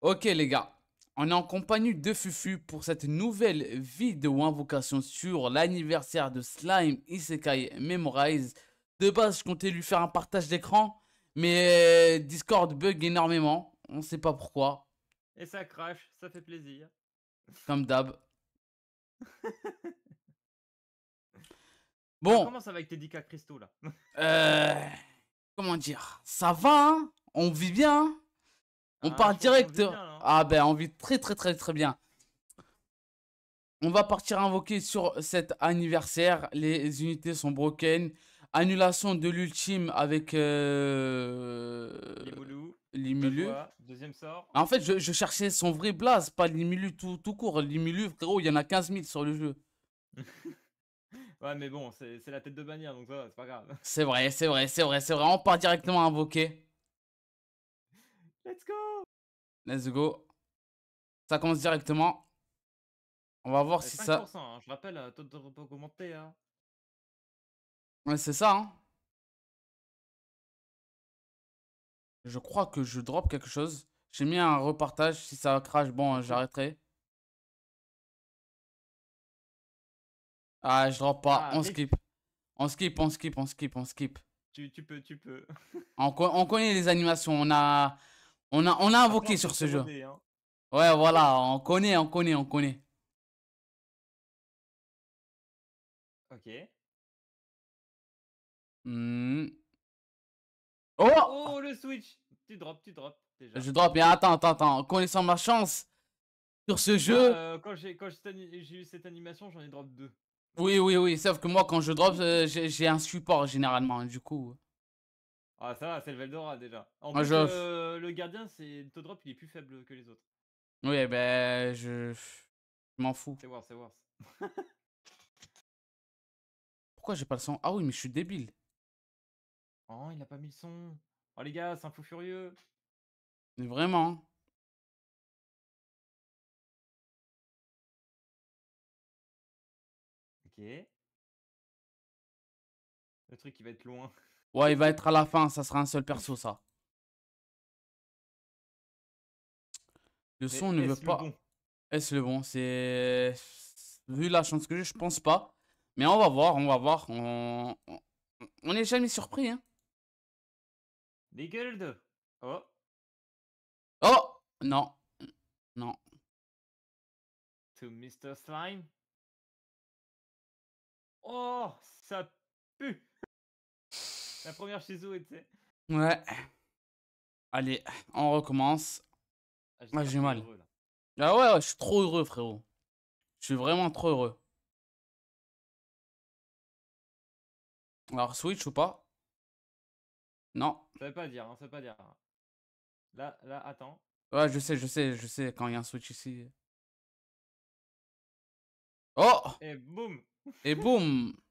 Ok les gars, on est en compagnie de Fufu pour cette nouvelle vidéo invocation sur l'anniversaire de Slime Isekai Memorize. De base, je comptais lui faire un partage d'écran, mais euh, Discord bug énormément, on sait pas pourquoi. Et ça crache, ça fait plaisir. Comme d'hab. bon. Ah, comment ça va avec tes 10 là euh, Comment dire Ça va, hein on vit bien. Hein on ah, part direct. Hein. ah ben, on vit très très très très bien. On va partir invoquer sur cet anniversaire. Les unités sont broken. Annulation de l'ultime avec... Euh... Limulu. deuxième sort. En fait, je, cherchais son vrai blaze, pas Limilu tout, court. Limulu, frérot, il y en a 15 000 sur le jeu. ouais, mais bon, c'est la tête de bannière, donc ça, c'est pas grave. C'est vrai, c'est vrai, c'est vrai, c'est vrai. On part directement invoquer. Let's go Let's go. Ça commence directement. On va voir si ça. Hein, je rappelle, euh, taux de repos hein. Ouais, c'est ça. Hein. Je crois que je drop quelque chose. J'ai mis un repartage. Si ça crash, bon, mmh. j'arrêterai. Ah, je drop pas. Ah, on, skip. on skip. On skip, on skip, on skip, Tu, peux, tu peux. on connaît les animations. On a on a, on a invoqué sur ce jeu. Hein. Ouais, voilà, on connaît, on connaît, on connaît. Ok. Mmh. Oh Oh, le switch Tu drop, tu drop, déjà. Je drop, mais attends, attends, attends. Connaissant ma chance sur ce jeu... Bah, euh, quand j'ai eu cette animation, j'en ai drop deux. Oui, oui, oui. Sauf que moi, quand je drop, euh, j'ai un support, généralement, du coup... Ah, ça va, c'est le Veldora déjà. En ah, plus, euh, le gardien, c'est drop, il est plus faible que les autres. Oui, ben, bah, je, je m'en fous. C'est worse, c'est worse. Pourquoi j'ai pas le son Ah oui, mais je suis débile. Oh, il a pas mis le son. Oh, les gars, c'est un fou furieux. Mais vraiment. Ok. Le truc, il va être loin. Ouais, il va être à la fin, ça sera un seul perso, ça. Le son ne veut pas. Est-ce le bon C'est. Vu la chance que j'ai, je pense pas. Mais on va voir, on va voir. On, on est jamais surpris, hein. Les Oh. Oh Non. Non. To Mr. Slime. Oh, ça pue. La première chez Zoé, tu sais. Ouais. Allez, on recommence. Ah, Moi, j'ai mal. ah ouais, je suis trop heureux, frérot. Je suis vraiment trop heureux. Alors, Switch ou pas Non. Ça veut pas dire, on hein, ça veut pas dire. Là, là, attends. Ouais, je sais, je sais, je sais quand il y a un Switch ici. Oh Et boum Et boum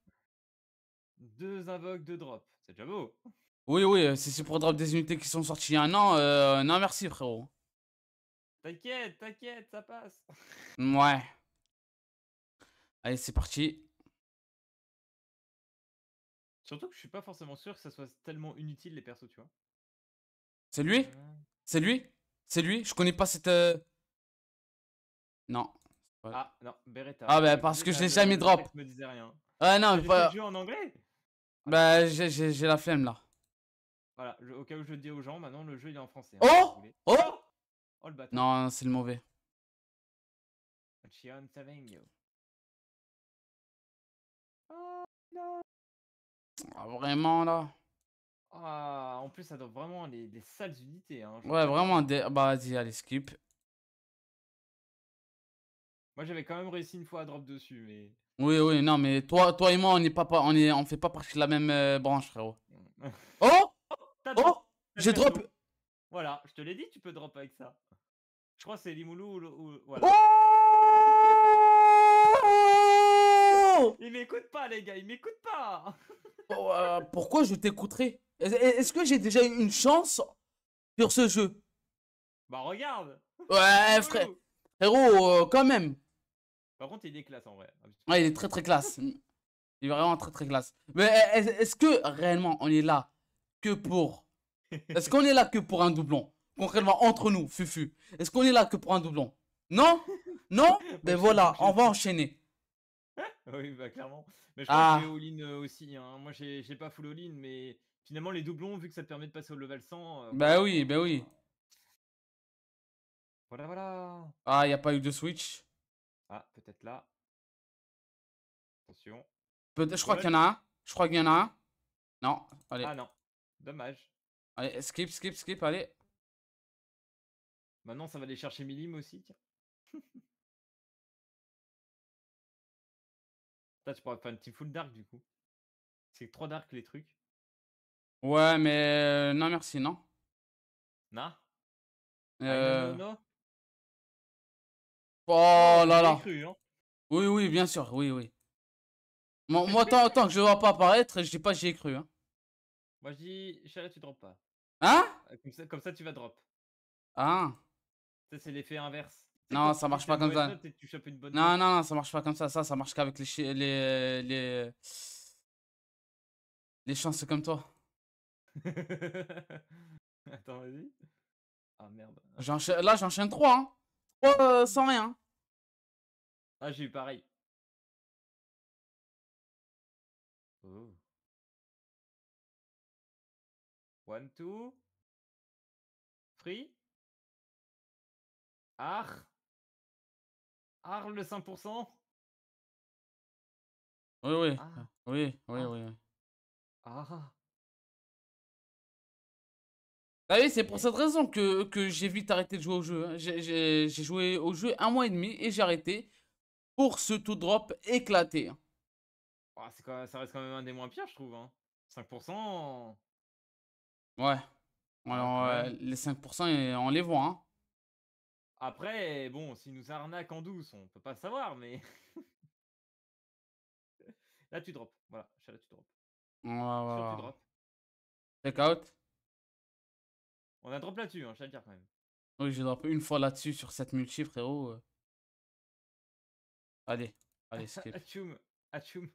Deux invoques, de drop, C'est déjà beau. Oui, oui, euh, c'est pour drop des unités qui sont sorties il y a un an. Euh, non, merci, frérot. T'inquiète, t'inquiète, ça passe. Ouais. Allez, c'est parti. Surtout que je suis pas forcément sûr que ça soit tellement inutile, les persos, tu vois. C'est lui C'est lui C'est lui Je connais pas cette... Euh, non. Ah, non, Beretta. Ah, bah parce que je l'ai jamais drop. Me rien. Ah, non, mais pas... en anglais bah, j'ai la flemme là. Voilà, au cas où je le dis aux gens, maintenant le jeu il est en français. Hein, oh, oh oh, oh Non, c'est le mauvais. Oh non ah, vraiment là Ah en plus ça donne vraiment les, sales unités hein, Ouais vraiment des... Ah, bah vas-y allez skip. Moi j'avais quand même réussi une fois à drop dessus mais. Oui, oui, non, mais toi, toi et moi, on n'est pas, on est, on fait pas partie de la même euh, branche, frérot. Oh Oh, oh! J'ai drop Voilà, je te l'ai dit, tu peux drop avec ça. Je crois que c'est Limoulou ou, ou voilà. Oh Il m'écoute pas, les gars, il m'écoute pas oh, euh, Pourquoi je t'écouterai Est-ce que j'ai déjà une chance sur ce jeu Bah regarde Ouais, frère, frérot, euh, quand même par contre, il est classe en vrai. Ah, ouais, il est très très classe. Il est vraiment très très classe. Mais eh, eh, est-ce que réellement on est là que pour. Est-ce qu'on est là que pour un doublon Concrètement, entre nous, Fufu. Est-ce qu'on est là que pour un doublon Non Non Ben voilà, on va enchaîner. oui, bah clairement. Mais je crois ah. que j'ai euh, aussi. Hein. Moi, j'ai pas full all mais finalement, les doublons, vu que ça te permet de passer au level 100. Ben euh, bah oui, bah oui. Euh, voilà, voilà. Ah, il n'y a pas eu de switch ah, peut-être là. Attention. Peut je crois qu'il y en a un. Je crois qu'il y en a un. Non, allez. Ah non, dommage. Allez, skip, skip, skip, allez. Maintenant, ça va aller chercher Milim aussi, Là, tu pourrais faire un petit full dark, du coup. C'est trois dark, les trucs. Ouais, mais... Euh, non, merci, non, non. Ah, euh, Oh ah, là là. Hein. Oui, oui, bien sûr, oui, oui. Moi, moi tant, que je ne vois pas apparaître, je dis pas j'y ai cru. Hein. Moi, je dis, Chala, tu drops pas. Hein ah, comme ça, tu vas drop. Ah. Ça, c'est l'effet inverse. Non, ça marche pas comme ça. non, non, non, ça marche pas comme ça. Ça, ça marche qu'avec les, les, les, les chances comme toi. Attends, vas-y. Ah merde. Là, j'enchaîne trois. Hein. Oh, sans rien. Ah, j'ai eu pareil. Oh. One, two. Free. Ar. Ar le 5%. Oui, oui. Oui, ah. oui, oui, oui. Ah. ah. Ah oui, c'est pour cette raison que, j'ai vite arrêté de jouer au jeu. Hein. J'ai joué au jeu un mois et demi et j'ai arrêté pour ce tout drop éclaté. Hein. ça reste quand même un des moins pires, je trouve. Hein. 5%. Ouais. Alors, ah, les 5%, on les voit. Hein. Après, bon, s'ils nous arnaquent en douce, on peut pas savoir, mais. là, tu drops. Voilà, là, tu drops. Ouais, ouais. là, tu Check out. On a drop là-dessus, hein, quand même. Oui, j'ai drop une fois là-dessus sur 7000 chiffres, frérot. Euh. Allez, allez, skip. Atchoum, atchoum.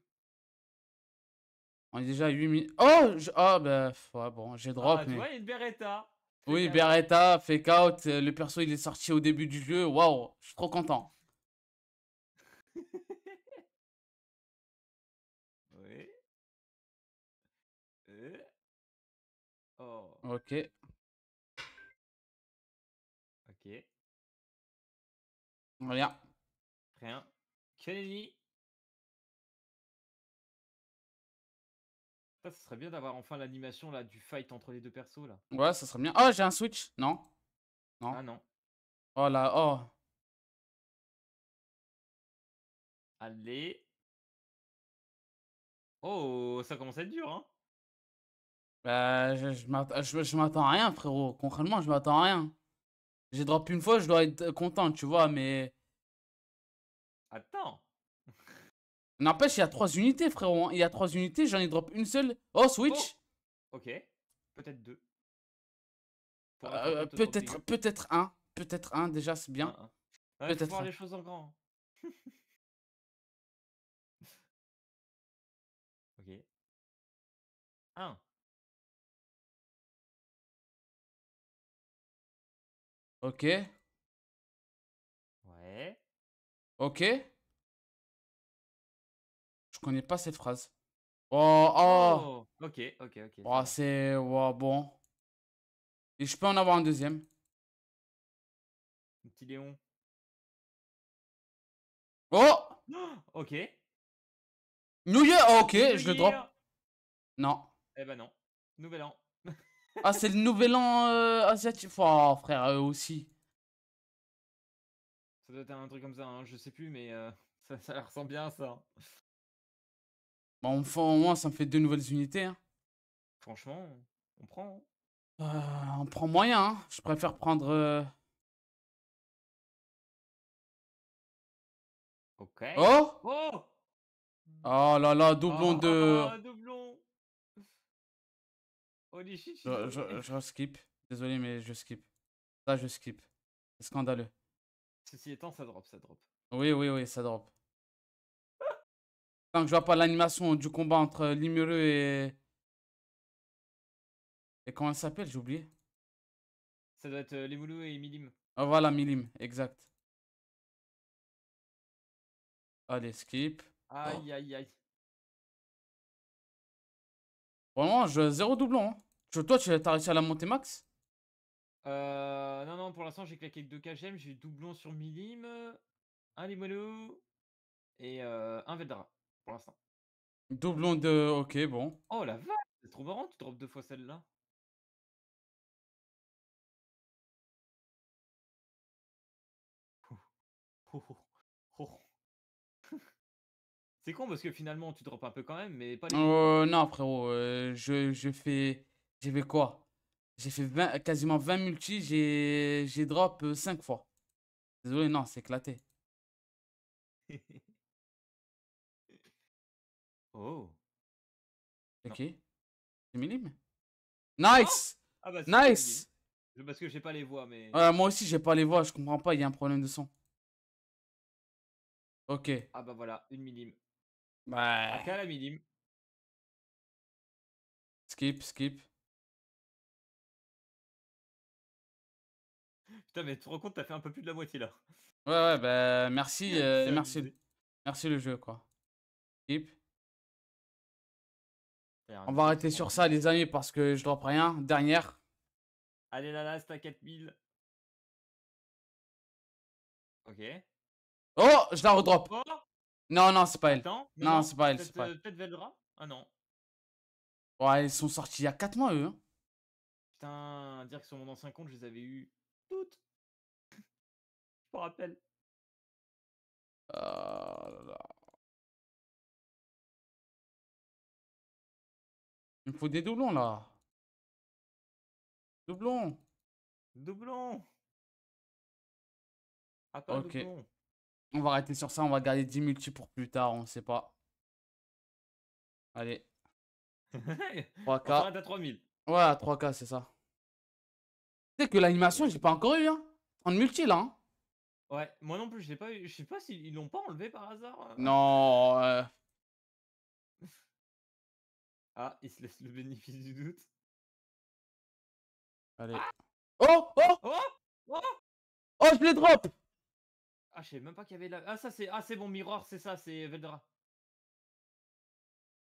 On est déjà à 8000. Oh je... Ah, bah, ouais, bon, j'ai drop. Ah, il y a une Beretta. Oui, Beretta, fake out. Euh, le perso, il est sorti au début du jeu. Waouh, je suis trop content. oui. Euh. Oh. Ok. Rien. Rien. Kenny. Ça, serait bien d'avoir enfin l'animation là du fight entre les deux persos là. Ouais, ça serait bien. Oh, j'ai un switch. Non. Non. Ah non. Oh là, oh. Allez. Oh, ça commence à être dur, hein. Bah, je, je m'attends à rien, frérot. Concrètement, je m'attends à rien. J'ai drop une fois, je dois être euh, content, tu vois, mais. Attends. N'empêche, il y a trois unités, frérot. Hein. Il y a trois unités, j'en ai drop une seule. Oh, Switch oh. Ok. Peut-être deux. Euh, euh, peut-être peut-être un. Peut-être un, déjà, c'est bien. peut-être voir les choses en grand. ok. Un. Ok. Ouais. Ok. Je connais pas cette phrase. Oh, oh. oh ok, ok, ok. Oh, c'est. Oh, bon. Et je peux en avoir un deuxième. petit Léon. Oh Ok. New Year Ok, je le drop. Non. Eh ben non. Nouvel an ah, c'est le nouvel an euh, asiatique. Oh, frère, aussi. Ça doit être un truc comme ça, hein. je sais plus, mais euh, ça, ça ressemble bien à ça. Hein. Bon, bah, au moins, ça me fait deux nouvelles unités. Hein. Franchement, on prend. Euh, on prend moyen. Je préfère prendre. Ok. Oh! oh Oh, là là, doublon oh, de. doublon Oh, je, skip. Désolé, mais je skip. Ça, je skip. C'est scandaleux. Ceci étant, ça drop, ça drop. Oui, oui, oui, ça drop. Quand je vois pas l'animation du combat entre Limuru et. Et comment elle s'appelle J'ai oublié. Ça doit être euh, Limuru et Milim. Ah, voilà, Milim, exact. Allez, skip. Aïe, aïe, aïe. Vraiment, je, zéro doublon. Hein. toi, tu as réussi à la monter max euh, Non, non, pour l'instant, j'ai claqué 2 KGM. J'ai doublon sur Milim, un Limono et euh, un Veldra pour l'instant. Doublon de. Ok, bon. Oh la vache, c'est trop marrant, tu drops deux fois celle-là. C'est con parce que finalement, tu drops un peu quand même, mais pas les. Euh, non, frérot, euh, je, je fais. J'ai fait quoi J'ai fait quasiment 20 multi, j'ai j'ai drop 5 euh, fois. Désolé, non, c'est éclaté. oh. Ok. C'est minime Nice ah bah, Nice Parce que j'ai pas les voix, mais. Ah, moi aussi, j'ai pas les voix, je comprends pas, il y a un problème de son. Ok. Ah bah voilà, une minime. Bah. à la minime. Skip, skip. Putain, mais tu te rends compte, t'as fait un peu plus de la moitié là. Ouais, ouais, bah merci, euh, merci, merci le jeu quoi. Skip. On va arrêter sur ça, les amis, parce que je drop rien. Dernière. Allez, là c'est à 4000. Ok. Oh, je la redrop. Oh, oh. Non, non, c'est pas elle. non, c'est pas elle. Peut-être euh, Veldra Ah non. Ouais, elles sont sorties il y a 4 mois, eux. Hein. Putain, dire que sur mon ancien compte, je les avais eu toutes. je me rappelle. Oh là Il me faut des doublons là. Doublons. Doublons. Attends, ah, ok. Doublons. On va arrêter sur ça, on va garder 10 multi pour plus tard, on sait pas. Allez. 3K. à 3000. Ouais, 3K, c'est ça. Tu sais que l'animation, j'ai pas encore eu, hein. En multi là, hein. Ouais, moi non plus, je pas eu. je sais pas s'ils l'ont pas enlevé par hasard. Euh. Non. ah, il se laisse le bénéfice du doute. Allez. Ah oh, oh, oh, oh, oh, je les drop. Ah, je savais même pas qu'il y avait la. Ah, ça, c'est ah, c'est bon, miroir c'est ça, c'est Veldra.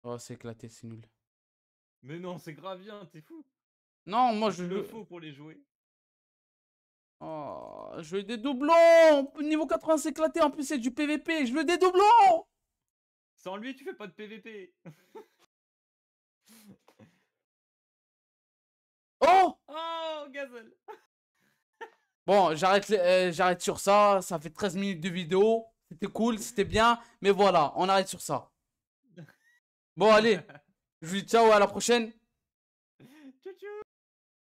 Oh, c'est éclaté, c'est nul. Mais non, c'est grave bien, t'es fou. Non, moi je. Le faut pour les jouer. Oh, je veux des doublons Niveau 80, c'est éclaté, en plus c'est du PVP, je veux des doublons Sans lui, tu fais pas de PVP. oh Oh, Gazelle Bon, euh, j'arrête sur ça. Ça fait 13 minutes de vidéo. C'était cool, c'était bien. Mais voilà, on arrête sur ça. Bon, allez. Je vous dis ciao, à la prochaine.